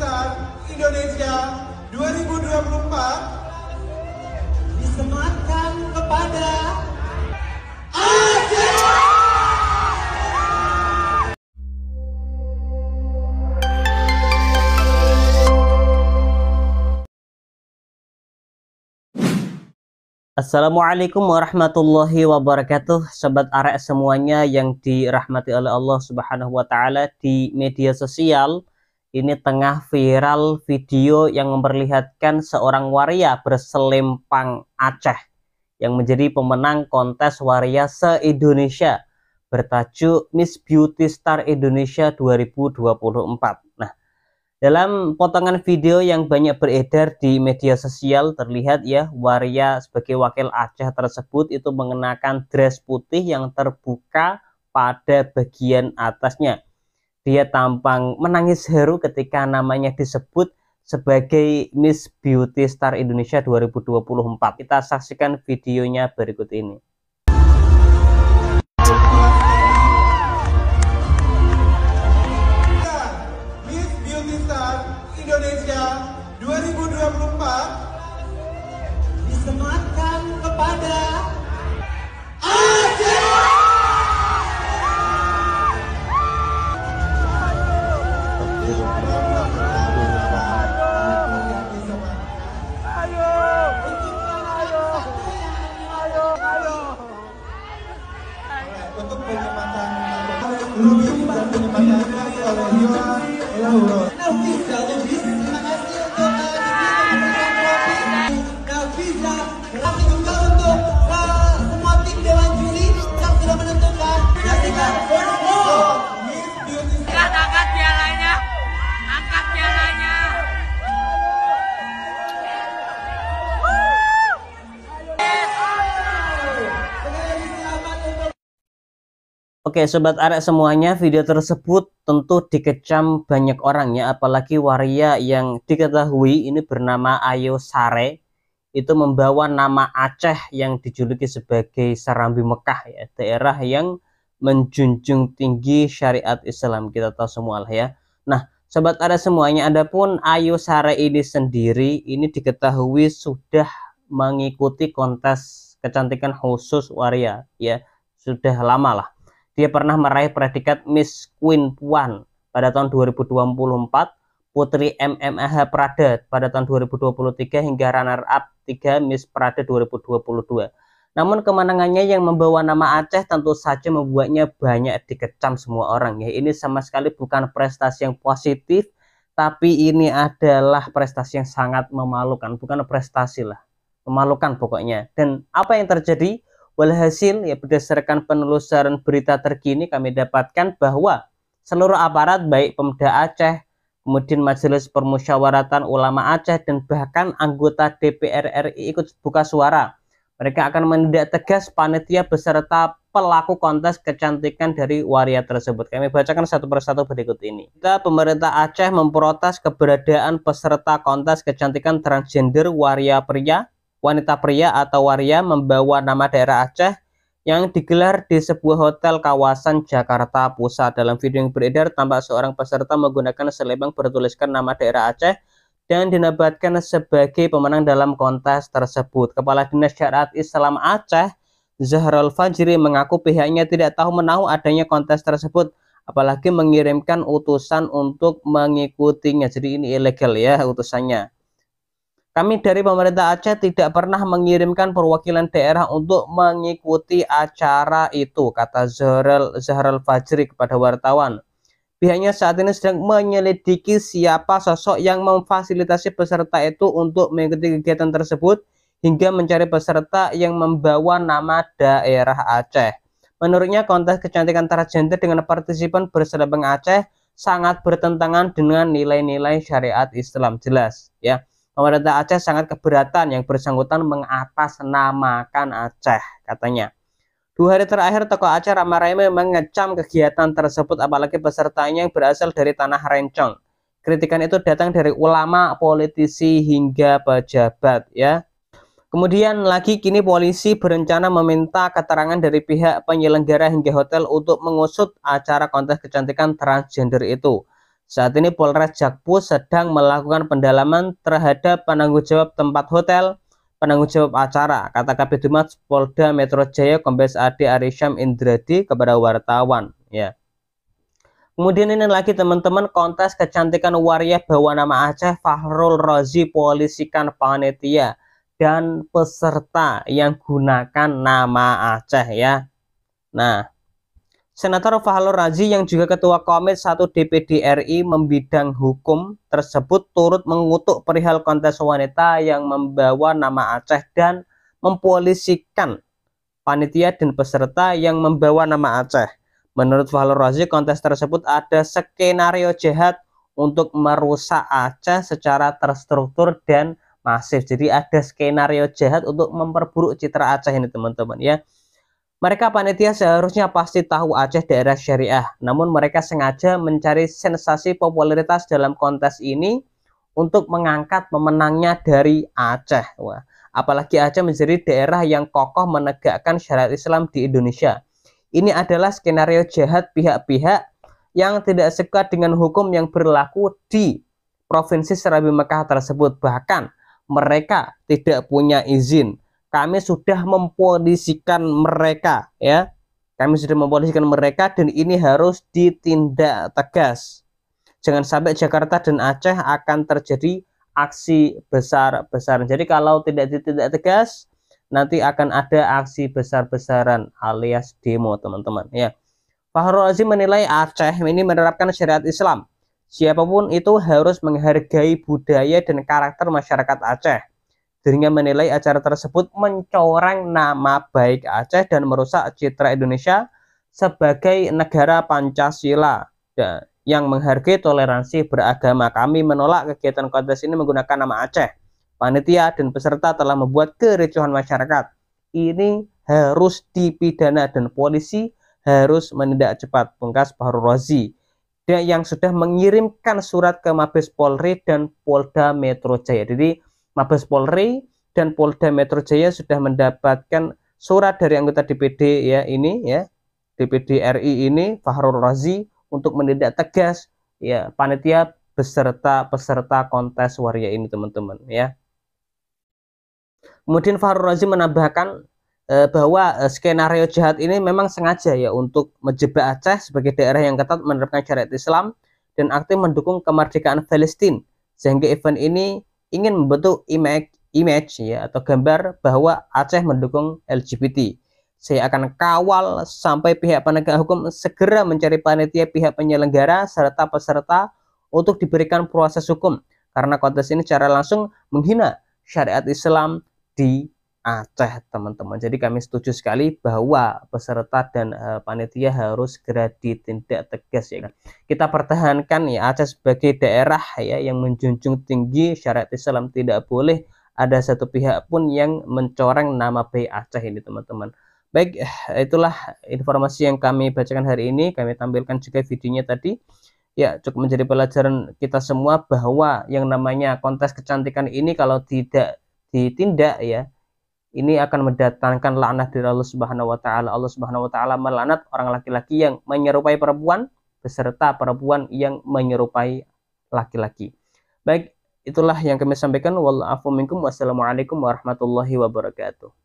Besar Indonesia 2024 disematkan kepada Assalamualaikum warahmatullahi wabarakatuh Sobat Arek semuanya yang dirahmati oleh Allah subhanahu wa ta'ala di media sosial ini tengah viral video yang memperlihatkan seorang waria berselempang Aceh yang menjadi pemenang kontes waria se-Indonesia bertajuk Miss Beauty Star Indonesia 2024. Nah, dalam potongan video yang banyak beredar di media sosial terlihat ya waria sebagai wakil Aceh tersebut itu mengenakan dress putih yang terbuka pada bagian atasnya dia tampang menangis haru ketika namanya disebut sebagai Miss Beauty Star Indonesia 2024. Kita saksikan videonya berikut ini. untuk penyematan Rubin dan penyematan Valerio Lauro. Now please tell the Oke sobat arek semuanya video tersebut tentu dikecam banyak orang ya apalagi waria yang diketahui ini bernama Ayo Sare itu membawa nama Aceh yang dijuluki sebagai Sarambi Mekah ya daerah yang menjunjung tinggi syariat Islam kita tahu semua lah ya. Nah sobat arek semuanya adapun Ayo Sare ini sendiri ini diketahui sudah mengikuti kontes kecantikan khusus waria ya sudah lama lah dia pernah meraih predikat Miss Queen Puan pada tahun 2024, Putri MMH Prada pada tahun 2023 hingga runner up 3 Miss Prada 2022. Namun kemenangannya yang membawa nama Aceh tentu saja membuatnya banyak dikecam semua orang ya. Ini sama sekali bukan prestasi yang positif, tapi ini adalah prestasi yang sangat memalukan, bukan prestasi lah. Memalukan pokoknya. Dan apa yang terjadi? Walhasil ya berdasarkan penelusuran berita terkini kami dapatkan bahwa seluruh aparat baik Pemda Aceh, kemudian Majelis Permusyawaratan Ulama Aceh dan bahkan anggota DPR RI ikut buka suara. Mereka akan menindak tegas panitia beserta pelaku kontes kecantikan dari waria tersebut. Kami bacakan satu persatu berikut ini. Kita pemerintah Aceh memprotes keberadaan peserta kontes kecantikan transgender waria pria wanita pria atau waria membawa nama daerah Aceh yang digelar di sebuah hotel kawasan Jakarta Pusat. Dalam video yang beredar, tampak seorang peserta menggunakan selebang bertuliskan nama daerah Aceh dan dinobatkan sebagai pemenang dalam kontes tersebut. Kepala Dinas Syariat Islam Aceh, Zahrul Fajri mengaku pihaknya tidak tahu menahu adanya kontes tersebut, apalagi mengirimkan utusan untuk mengikutinya. Jadi ini ilegal ya utusannya. Kami dari pemerintah Aceh tidak pernah mengirimkan perwakilan daerah untuk mengikuti acara itu, kata Zahrul, Zahrul Fajri kepada wartawan. Pihaknya saat ini sedang menyelidiki siapa sosok yang memfasilitasi peserta itu untuk mengikuti kegiatan tersebut hingga mencari peserta yang membawa nama daerah Aceh. Menurutnya kontes kecantikan transgender dengan partisipan berselabang Aceh sangat bertentangan dengan nilai-nilai syariat Islam jelas ya pemerintah Aceh sangat keberatan yang bersangkutan mengatasnamakan Aceh katanya. Dua hari terakhir tokoh Aceh ramai-ramai mengecam kegiatan tersebut apalagi pesertanya yang berasal dari tanah rencong. Kritikan itu datang dari ulama, politisi hingga pejabat ya. Kemudian lagi kini polisi berencana meminta keterangan dari pihak penyelenggara hingga hotel untuk mengusut acara kontes kecantikan transgender itu. Saat ini Polres Jakpus sedang melakukan pendalaman terhadap penanggung jawab tempat hotel, penanggung jawab acara, kata Kabit Humas Polda Metro Jaya Kombes Ade Arisham Indradi kepada wartawan. Ya. Kemudian ini lagi teman-teman kontes kecantikan waria bawa nama Aceh Fahrul Rozi polisikan panitia dan peserta yang gunakan nama Aceh ya. Nah, Senator Fahlur Razi yang juga Ketua Komit 1 DPD RI membidang hukum tersebut turut mengutuk perihal kontes wanita yang membawa nama Aceh dan mempolisikan panitia dan peserta yang membawa nama Aceh. Menurut Fahlur Razi, kontes tersebut ada skenario jahat untuk merusak Aceh secara terstruktur dan masif. Jadi ada skenario jahat untuk memperburuk citra Aceh ini teman-teman ya. Mereka panitia seharusnya pasti tahu Aceh daerah syariah, namun mereka sengaja mencari sensasi popularitas dalam kontes ini untuk mengangkat pemenangnya dari Aceh. Wah, apalagi Aceh menjadi daerah yang kokoh menegakkan syariat Islam di Indonesia. Ini adalah skenario jahat pihak-pihak yang tidak suka dengan hukum yang berlaku di Provinsi Serabi Mekah tersebut. Bahkan mereka tidak punya izin kami sudah mempolisikan mereka ya kami sudah mempolisikan mereka dan ini harus ditindak tegas jangan sampai Jakarta dan Aceh akan terjadi aksi besar-besaran jadi kalau tidak ditindak tegas nanti akan ada aksi besar-besaran alias demo teman-teman ya Fahrul Azim menilai Aceh ini menerapkan syariat Islam siapapun itu harus menghargai budaya dan karakter masyarakat Aceh dirinya menilai acara tersebut mencoreng nama baik Aceh dan merusak citra Indonesia sebagai negara Pancasila yang menghargai toleransi beragama. Kami menolak kegiatan kontes ini menggunakan nama Aceh. Panitia dan peserta telah membuat kericuhan masyarakat. Ini harus dipidana dan polisi harus menindak cepat. pungkas Bahru Rozi yang sudah mengirimkan surat ke Mabes Polri dan Polda Metro Jaya. Jadi Mabes Polri dan Polda Metro Jaya sudah mendapatkan surat dari anggota DPD ya ini ya DPD RI ini Fahrul Razi untuk menindak tegas ya panitia beserta peserta kontes waria ini teman-teman ya. Kemudian Fahrul Razi menambahkan eh, bahwa eh, skenario jahat ini memang sengaja ya untuk menjebak Aceh sebagai daerah yang ketat menerapkan syariat Islam dan aktif mendukung kemerdekaan Palestina sehingga event ini ingin membentuk image, image ya atau gambar bahwa Aceh mendukung LGBT. Saya akan kawal sampai pihak penegak hukum segera mencari panitia pihak penyelenggara serta peserta untuk diberikan proses hukum karena kontes ini secara langsung menghina syariat Islam di Aceh, teman-teman. Jadi kami setuju sekali bahwa peserta dan uh, panitia harus segera ditindak tegas ya. Kita pertahankan ya Aceh sebagai daerah ya yang menjunjung tinggi syariat Islam tidak boleh ada satu pihak pun yang mencoreng nama baik Aceh ini teman-teman. Baik, eh, itulah informasi yang kami bacakan hari ini. Kami tampilkan juga videonya tadi. Ya, cukup menjadi pelajaran kita semua bahwa yang namanya kontes kecantikan ini kalau tidak ditindak ya, ini akan mendatangkan laknat dari Allah Subhanahu wa taala. Allah Subhanahu wa taala melaknat orang laki-laki yang menyerupai perempuan beserta perempuan yang menyerupai laki-laki. Baik, itulah yang kami sampaikan. Wallahu a'lam wassalamualaikum warahmatullahi wabarakatuh.